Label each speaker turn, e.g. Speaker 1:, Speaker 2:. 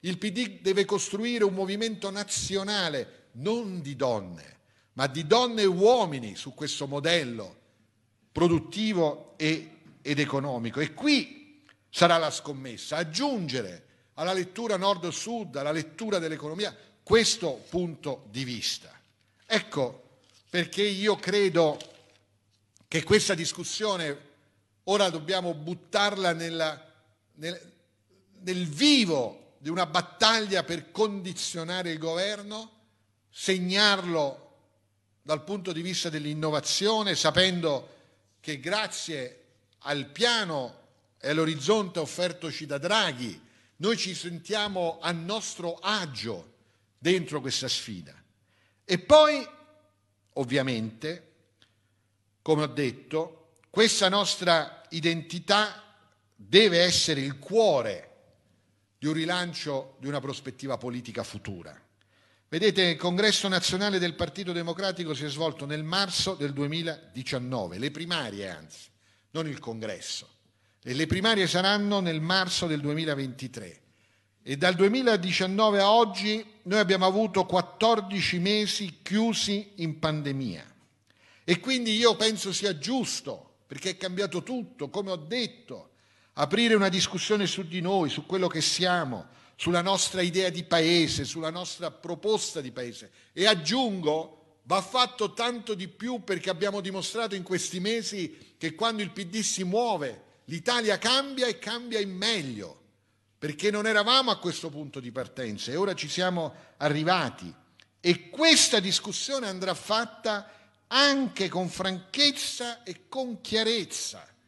Speaker 1: Il PD deve costruire un movimento nazionale non di donne, ma di donne e uomini su questo modello produttivo e, ed economico. E qui sarà la scommessa, aggiungere alla lettura nord-sud, alla lettura dell'economia, questo punto di vista. Ecco perché io credo che questa discussione ora dobbiamo buttarla nella, nel, nel vivo di una battaglia per condizionare il governo, segnarlo dal punto di vista dell'innovazione, sapendo che grazie al piano e all'orizzonte offertoci da Draghi, noi ci sentiamo a nostro agio dentro questa sfida. E poi, ovviamente, come ho detto, questa nostra identità deve essere il cuore di un rilancio di una prospettiva politica futura. Vedete, il congresso nazionale del Partito Democratico si è svolto nel marzo del 2019, le primarie anzi, non il congresso. E le primarie saranno nel marzo del 2023. E dal 2019 a oggi noi abbiamo avuto 14 mesi chiusi in pandemia. E quindi io penso sia giusto, perché è cambiato tutto, come ho detto, aprire una discussione su di noi, su quello che siamo, sulla nostra idea di paese, sulla nostra proposta di paese. E aggiungo, va fatto tanto di più perché abbiamo dimostrato in questi mesi che quando il PD si muove, l'Italia cambia e cambia in meglio, perché non eravamo a questo punto di partenza e ora ci siamo arrivati. E questa discussione andrà fatta anche con franchezza e con chiarezza